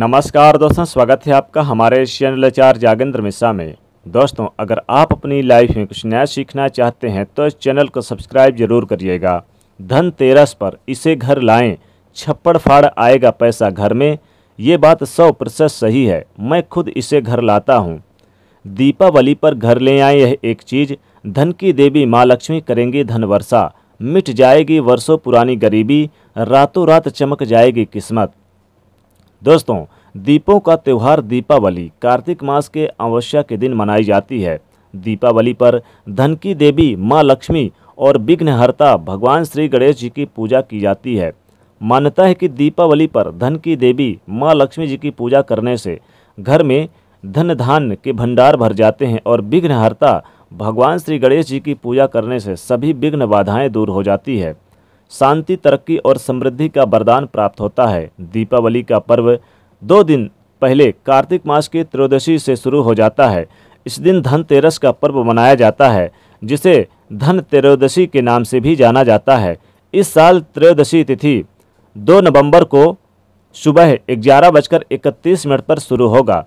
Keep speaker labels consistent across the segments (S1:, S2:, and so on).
S1: नमस्कार दोस्तों स्वागत है आपका हमारे चैनल चार जागेंद्र मिश्रा में दोस्तों अगर आप अपनी लाइफ में कुछ नया सीखना चाहते हैं तो इस चैनल को सब्सक्राइब जरूर करिएगा धनतेरस पर इसे घर लाएं छप्पड़ फाड़ आएगा पैसा घर में ये बात सौ प्रतिशत सही है मैं खुद इसे घर लाता हूँ दीपावली पर घर ले आए यह एक चीज़ धन की देवी माँ लक्ष्मी करेंगी धन वर्षा मिट जाएगी वर्षों पुरानी गरीबी रातों रात चमक जाएगी किस्मत दोस्तों दीपों का त्यौहार दीपावली कार्तिक मास के अमावस्या के दिन मनाई जाती है दीपावली पर धन की देवी माँ लक्ष्मी और विघ्नहर्ता भगवान श्री गणेश जी की पूजा की जाती है मान्यता है कि दीपावली पर धन की देवी माँ लक्ष्मी जी की पूजा करने से घर में धन धान के भंडार भर जाते हैं और विघ्नहर्ता भगवान श्री गणेश जी की पूजा करने से सभी विघ्न बाधाएं दूर हो जाती है शांति तरक्की और समृद्धि का वरदान प्राप्त होता है दीपावली का पर्व दो दिन पहले कार्तिक मास की त्रयोदशी से शुरू हो जाता है इस दिन धनतेरस का पर्व मनाया जाता है जिसे धन त्रयोदशी के नाम से भी जाना जाता है इस साल त्रयोदशी तिथि दो नवंबर को सुबह ग्यारह बजकर इकतीस मिनट पर शुरू होगा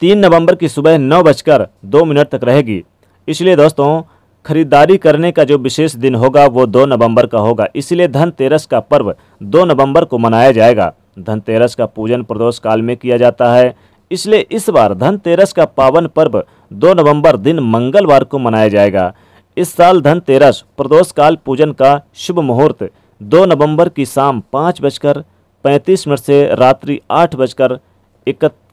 S1: तीन नवंबर की सुबह नौ बजकर दो मिनट तक रहेगी इसलिए दोस्तों खरीदारी करने का जो विशेष दिन होगा वो दो नवंबर का होगा इसलिए धनतेरस का पर्व दो नवंबर को मनाया जाएगा धनतेरस का पूजन प्रदोष काल में किया जाता है इसलिए इस बार धनतेरस का पावन पर्व दो नवंबर दिन मंगलवार को मनाया जाएगा इस साल धनतेरस प्रदोष काल पूजन का शुभ मुहूर्त दो नवंबर की शाम पाँच बजकर पैंतीस मिनट से रात्रि आठ बजकर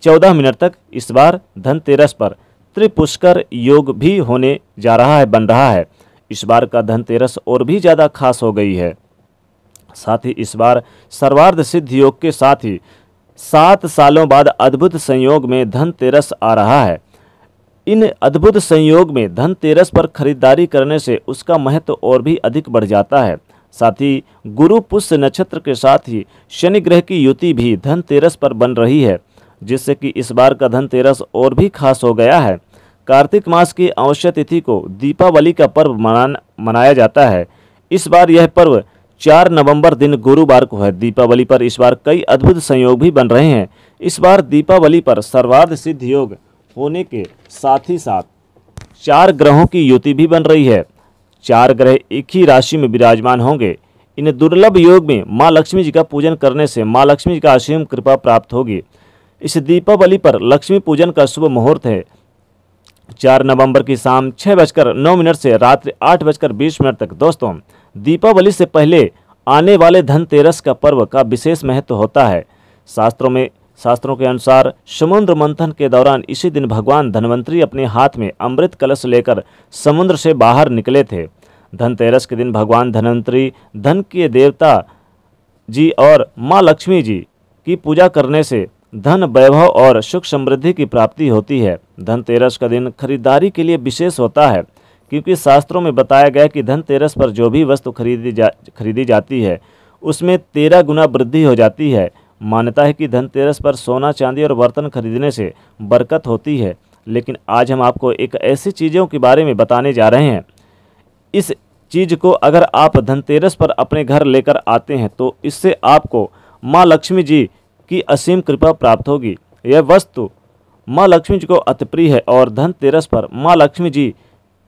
S1: चौदह मिनट तक इस बार धनतेरस पर त्रिपुष्कर योग भी होने जा रहा है बन रहा है इस बार का धनतेरस और भी ज़्यादा खास हो गई है साथ ही इस बार सर्वार्ध सिद्ध योग के साथ ही सात सालों बाद अद्भुत संयोग में धनतेरस आ रहा है इन अद्भुत संयोग में धनतेरस पर खरीदारी करने से उसका महत्व और भी अधिक बढ़ जाता है साथ ही गुरु पुष्य नक्षत्र के साथ ही शनि ग्रह की युति भी धनतेरस पर बन रही है जिससे कि इस बार का धनतेरस और भी खास हो गया है कार्तिक मास की अवश्य तिथि को दीपावली का पर्व मना मनाया जाता है इस बार यह पर्व चार नवंबर दिन गुरुवार को है दीपावली पर इस बार कई अद्भुत संयोग भी बन रहे हैं इस बार दीपावली पर सर्वाध सिद्ध योग होने के साथ ही साथ चार ग्रहों की युति भी बन रही है चार ग्रह एक ही राशि में विराजमान होंगे इन दुर्लभ योग में माँ लक्ष्मी जी का पूजन करने से माँ लक्ष्मी जी का असीम कृपा प्राप्त होगी इस दीपावली पर लक्ष्मी पूजन का शुभ मुहूर्त है चार नवंबर की शाम छः बजकर नौ मिनट से रात्रि आठ बजकर बीस मिनट तक दोस्तों दीपावली से पहले आने वाले धनतेरस का पर्व का विशेष महत्व होता है शास्त्रों में शास्त्रों के अनुसार समुद्र मंथन के दौरान इसी दिन भगवान धनवंतरी अपने हाथ में अमृत कलश लेकर समुद्र से बाहर निकले थे धनतेरस के दिन भगवान धनवंतरी धन के देवता जी और माँ लक्ष्मी जी की पूजा करने से धन वैभव और सुख समृद्धि की प्राप्ति होती है धनतेरस का दिन खरीदारी के लिए विशेष होता है क्योंकि शास्त्रों में बताया गया कि धनतेरस पर जो भी वस्तु खरीदी जा खरीदी जाती है उसमें तेरह गुना वृद्धि हो जाती है मान्यता है कि धनतेरस पर सोना चांदी और बर्तन खरीदने से बरकत होती है लेकिन आज हम आपको एक ऐसी चीज़ों के बारे में बताने जा रहे हैं इस चीज़ को अगर आप धनतेरस पर अपने घर लेकर आते हैं तो इससे आपको माँ लक्ष्मी जी की असीम कृपा प्राप्त होगी यह वस्तु माँ लक्ष्मी जी को अति प्रिय है और धनतेरस पर माँ लक्ष्मी जी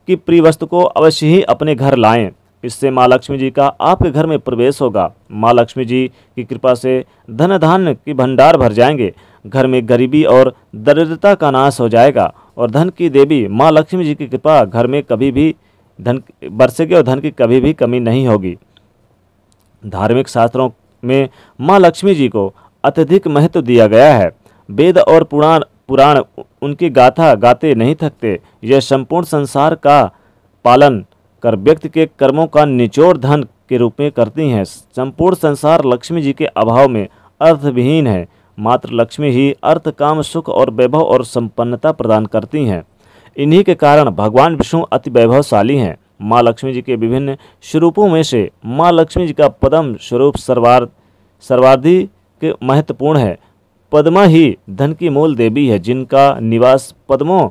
S1: की प्रिय वस्तु को अवश्य ही अपने घर लाएं इससे माँ लक्ष्मी जी का आपके घर में प्रवेश होगा माँ लक्ष्मी जी की कृपा से धन धान्य की भंडार भर जाएंगे घर में गरीबी और दरिद्रता का नाश हो जाएगा और धन की देवी माँ लक्ष्मी जी की कृपा घर में कभी भी धन बरसेगी और धन की कभी भी कमी नहीं होगी धार्मिक शास्त्रों में माँ लक्ष्मी जी को अत्यधिक महत्व दिया गया है वेद और पुराण पुराण उनकी गाथा गाते नहीं थकते यह संपूर्ण संसार का पालन कर व्यक्ति के कर्मों का निचोड़ धन के रूप में करती हैं संपूर्ण संसार लक्ष्मी जी के अभाव में अर्थविहीन है मात्र लक्ष्मी ही अर्थ काम सुख और वैभव और संपन्नता प्रदान करती हैं इन्हीं के कारण भगवान विष्णु अति वैभवशाली हैं माँ लक्ष्मी जी के विभिन्न स्वरूपों में से माँ लक्ष्मी जी का पदम स्वरूप सर्वार सर्वाधिक महत्वपूर्ण है पद्मा ही धन की मूल देवी है जिनका निवास पद्मों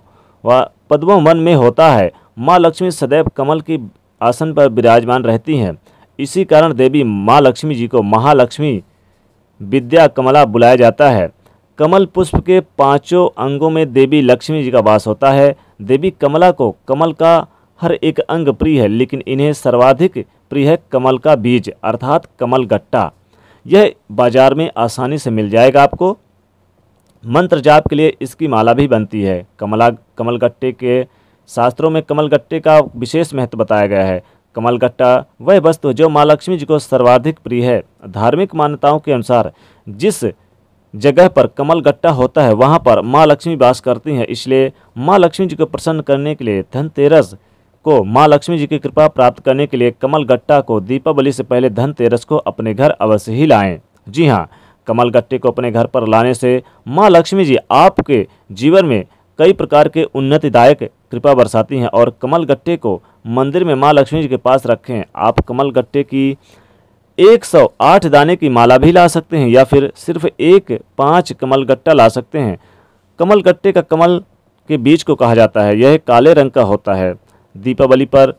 S1: व पद्मों वन में होता है माँ लक्ष्मी सदैव कमल की आसन पर विराजमान रहती हैं इसी कारण देवी माँ लक्ष्मी जी को महालक्ष्मी विद्या कमला बुलाया जाता है कमल पुष्प के पांचों अंगों में देवी लक्ष्मी जी का वास होता है देवी कमला को कमल का हर एक अंग प्रिय है लेकिन इन्हें सर्वाधिक प्रिय है कमल का बीज अर्थात कमल गट्टा यह बाज़ार में आसानी से मिल जाएगा आपको मंत्र जाप के लिए इसकी माला भी बनती है कमला कमलगट्टे के शास्त्रों में कमलगट्टे का विशेष महत्व बताया गया है कमलगट्टा वह वस्तु जो माँ लक्ष्मी जी को सर्वाधिक प्रिय है धार्मिक मान्यताओं के अनुसार जिस जगह पर कमल गट्टा होता है वहाँ पर माँ लक्ष्मी वास करती हैं इसलिए माँ लक्ष्मी जी को प्रसन्न करने के लिए धनतेरस को माँ लक्ष्मी जी की कृपा प्राप्त करने के लिए कमल गट्टा को दीपावली से पहले धनतेरस को अपने घर अवश्य ही लाएँ जी हाँ कमल गट्टे को अपने घर पर लाने से माँ लक्ष्मी जी आपके जीवन में कई प्रकार के उन्नतिदायक कृपा बरसाती हैं और कमल गट्टे को मंदिर में माँ लक्ष्मी जी के पास रखें आप कमल गट्टे की 108 दाने की माला भी ला सकते हैं या फिर सिर्फ एक पाँच कमल गट्टा ला सकते हैं कमल गट्टे का कमल के बीज को कहा जाता है यह काले रंग का होता है दीपावली पर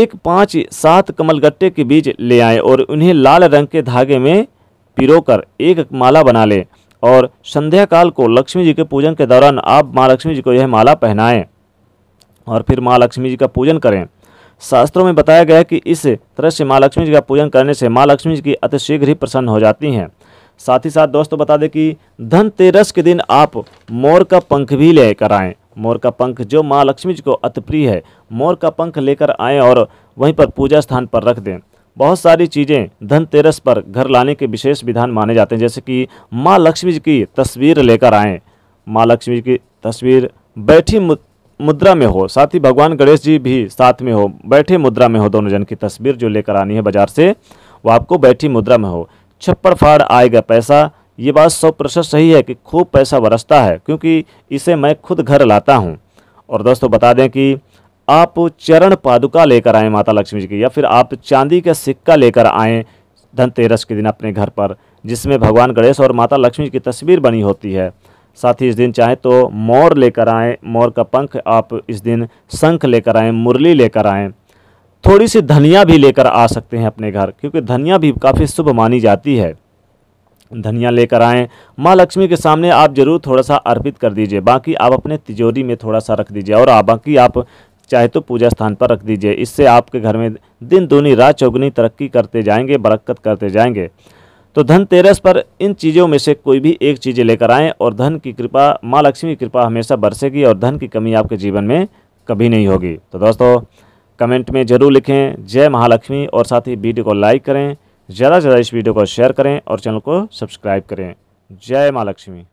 S1: एक पाँच सात कमल गट्टे के बीज ले आएँ और उन्हें लाल रंग के धागे में पिरोकर एक माला बना लें और संध्या काल को लक्ष्मी जी के पूजन के दौरान आप माँ लक्ष्मी जी को यह माला पहनाएं और फिर माँ लक्ष्मी जी का पूजन करें शास्त्रों में बताया गया है कि इस तरह से माँ लक्ष्मी जी का पूजन करने से माँ लक्ष्मी जी की अतिशीघ्र ही प्रसन्न हो जाती हैं साथ ही साथ दोस्तों बता दें कि धनतेरस के दिन आप मोर का पंख भी लेकर आएँ मोर का पंख जो माँ लक्ष्मी जी को अतिप्रिय प्रिय है मोर का पंख लेकर आएँ और वहीं पर पूजा स्थान पर रख दें बहुत सारी चीज़ें धनतेरस पर घर लाने के विशेष विधान माने जाते हैं जैसे कि माँ लक्ष्मी जी की तस्वीर लेकर आएँ माँ लक्ष्मी जी की तस्वीर बैठी मुद्रा में हो साथ ही भगवान गणेश जी भी साथ में हो बैठे मुद्रा में हो दोनों जन की तस्वीर जो लेकर आनी है बाजार से वो आपको बैठी मुद्रा में हो छप्पड़ फाड़ आएगा पैसा ये बात सौ प्रतिशत सही है कि खूब पैसा बरसता है क्योंकि इसे मैं खुद घर लाता हूँ और दोस्तों बता दें कि आप चरण पादुका लेकर आएँ माता लक्ष्मी जी की या फिर आप चांदी का सिक्का लेकर आएँ धनतेरस के दिन अपने घर पर जिसमें भगवान गणेश और माता लक्ष्मी की तस्वीर बनी होती है साथ ही इस दिन चाहें तो मोर लेकर आएँ मोर का पंख आप इस दिन शंख लेकर आएँ मुरली लेकर आएँ थोड़ी सी धनिया भी लेकर आ सकते हैं अपने घर क्योंकि धनिया भी काफ़ी शुभ मानी जाती है धनिया लेकर आएँ माँ लक्ष्मी के सामने आप जरूर थोड़ा सा अर्पित कर दीजिए बाकी आप अपने तिजोरी में थोड़ा सा रख दीजिए और बाकी आप चाहे तो पूजा स्थान पर रख दीजिए इससे आपके घर में दिन दूनी रात चौगुनी तरक्की करते जाएंगे बरकत करते जाएंगे तो धनतेरस पर इन चीज़ों में से कोई भी एक चीज़ें लेकर आएँ और धन की कृपा माँ लक्ष्मी की कृपा हमेशा बरसेगी और धन की कमी आपके जीवन में कभी नहीं होगी तो दोस्तों कमेंट में ज़रूर लिखें जय महालक्ष्मी और साथ ही वीडियो को लाइक करें ज़्यादा से ज़्यादा इस वीडियो को शेयर करें और चैनल को सब्सक्राइब करें जय महालक्ष्मी